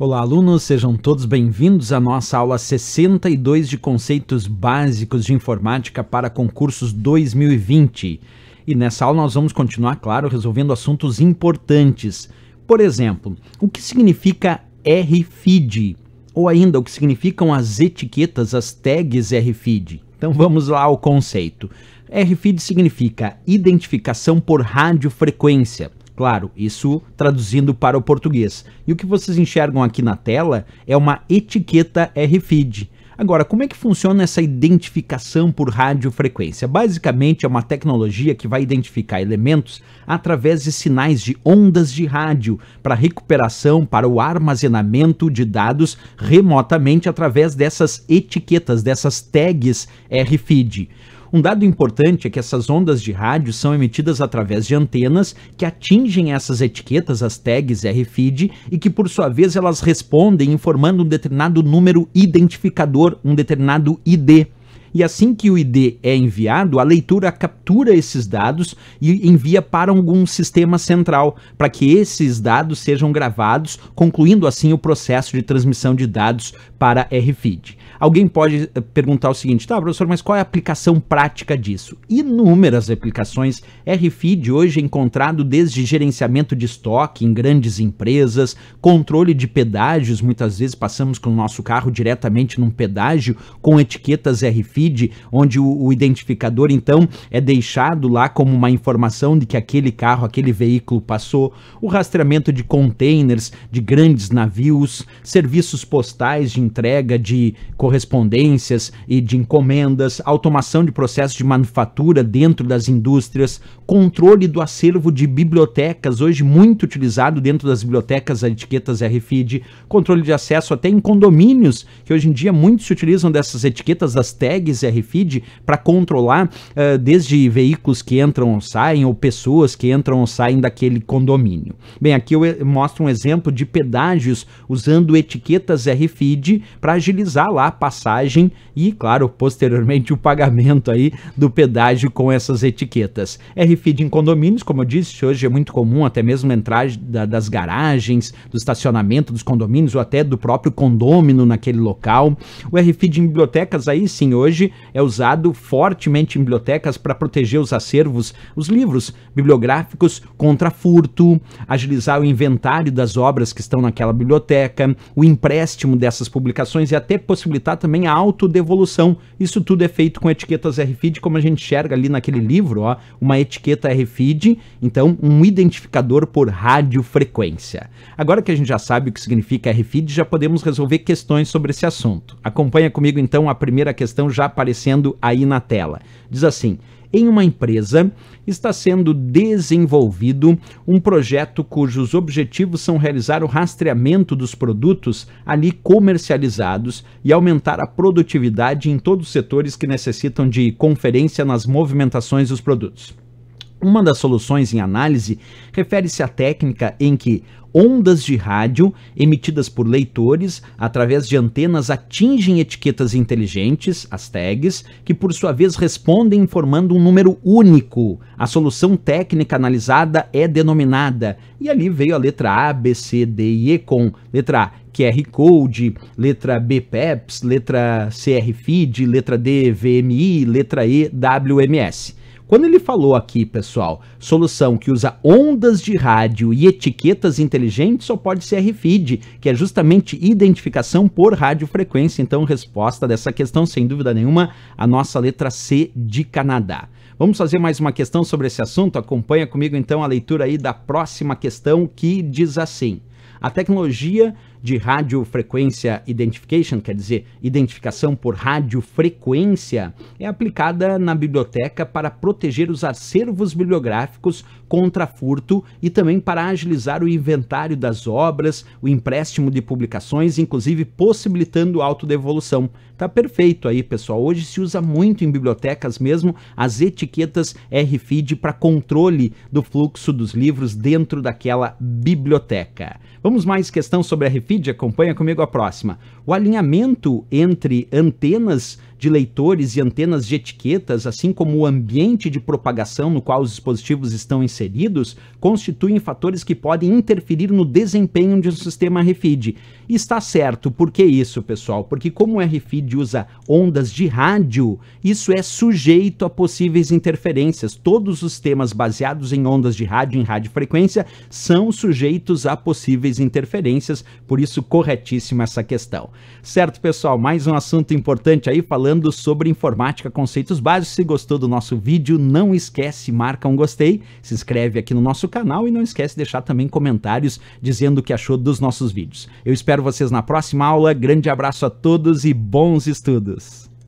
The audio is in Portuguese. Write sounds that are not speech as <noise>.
Olá, alunos, sejam todos bem-vindos à nossa aula 62 de conceitos básicos de informática para concursos 2020. E nessa aula nós vamos continuar, claro, resolvendo assuntos importantes. Por exemplo, o que significa RFID? Ou ainda, o que significam as etiquetas, as tags RFID? Então vamos lá ao conceito. RFID significa identificação por radiofrequência Claro, isso traduzindo para o português. E o que vocês enxergam aqui na tela é uma etiqueta RFID. Agora, como é que funciona essa identificação por radiofrequência? Basicamente, é uma tecnologia que vai identificar elementos através de sinais de ondas de rádio para recuperação, para o armazenamento de dados remotamente através dessas etiquetas, dessas tags RFID. Um dado importante é que essas ondas de rádio são emitidas através de antenas que atingem essas etiquetas, as tags RFID, e que por sua vez elas respondem informando um determinado número identificador, um determinado ID e assim que o ID é enviado, a leitura captura esses dados e envia para algum sistema central, para que esses dados sejam gravados, concluindo assim o processo de transmissão de dados para RFID. Alguém pode eh, perguntar o seguinte, tá, professor, mas qual é a aplicação prática disso? Inúmeras aplicações. RFID hoje é encontrado desde gerenciamento de estoque em grandes empresas, controle de pedágios, muitas vezes passamos com o nosso carro diretamente num pedágio com etiquetas RFID feed, onde o, o identificador então é deixado lá como uma informação de que aquele carro, aquele veículo passou, o rastreamento de containers, de grandes navios, serviços postais de entrega de correspondências e de encomendas, automação de processos de manufatura dentro das indústrias, controle do acervo de bibliotecas, hoje muito utilizado dentro das bibliotecas, as etiquetas RFID, controle de acesso até em condomínios, que hoje em dia muitos se utilizam dessas etiquetas, das tags tags RFID para controlar uh, desde veículos que entram ou saem ou pessoas que entram ou saem daquele condomínio. Bem, aqui eu eh, mostro um exemplo de pedágios usando etiquetas RFID para agilizar lá a passagem e, claro, posteriormente <laughs> o pagamento aí do pedágio com essas etiquetas. RFID em condomínios, como eu disse, hoje é muito comum até mesmo entrar da, das garagens, do estacionamento dos condomínios ou até do próprio condômino naquele local. O RFID em bibliotecas aí sim, hoje hoje é usado fortemente em bibliotecas para proteger os acervos, os livros bibliográficos contra furto, agilizar o inventário das obras que estão naquela biblioteca, o empréstimo dessas publicações e até possibilitar também a autodevolução. Isso tudo é feito com etiquetas RFID, como a gente enxerga ali naquele livro, ó, uma etiqueta RFID, então um identificador por radiofrequência. Agora que a gente já sabe o que significa RFID, já podemos resolver questões sobre esse assunto. Acompanha comigo então a primeira questão já aparecendo aí na tela. Diz assim: em uma empresa está sendo desenvolvido um projeto cujos objetivos são realizar o rastreamento dos produtos ali comercializados e aumentar a produtividade em todos os setores que necessitam de conferência nas movimentações dos produtos. Uma das soluções em análise refere-se à técnica em que ondas de rádio emitidas por leitores através de antenas atingem etiquetas inteligentes, as tags, que por sua vez respondem informando um número único. A solução técnica analisada é denominada. E ali veio a letra A, B, C, D e E com letra A QR Code, letra B PEPS, letra CR Feed, letra D VMI, letra E WMS. Quando ele falou aqui, pessoal, solução que usa ondas de rádio e etiquetas inteligentes, só pode ser RFID, que é justamente identificação por radiofrequência. Então, resposta dessa questão, sem dúvida nenhuma, a nossa letra C de Canadá. Vamos fazer mais uma questão sobre esse assunto? Acompanha comigo então a leitura aí da próxima questão que diz assim: A tecnologia de radiofrequência identification, quer dizer, identificação por radiofrequência, é aplicada na biblioteca para proteger os acervos bibliográficos contra furto e também para agilizar o inventário das obras, o empréstimo de publicações, inclusive possibilitando autodevolução. Tá perfeito aí, pessoal. Hoje se usa muito em bibliotecas mesmo as etiquetas RFID para controle do fluxo dos livros dentro daquela biblioteca. Vamos mais questão sobre RFID feed, acompanha comigo a próxima. O alinhamento entre antenas de leitores e antenas de etiquetas, assim como o ambiente de propagação no qual os dispositivos estão inseridos, constituem fatores que podem interferir no desempenho de um sistema RFID. E está certo, por que isso, pessoal? Porque como o RFID usa ondas de rádio, isso é sujeito a possíveis interferências. Todos os sistemas baseados em ondas de rádio em radiofrequência são sujeitos a possíveis interferências, por isso corretíssima essa questão. Certo, pessoal, mais um assunto importante aí falando falando sobre informática, conceitos básicos. Se gostou do nosso vídeo, não esquece, marca um gostei, se inscreve aqui no nosso canal e não esquece de deixar também comentários dizendo o que achou dos nossos vídeos. Eu espero vocês na próxima aula. Grande abraço a todos e bons estudos!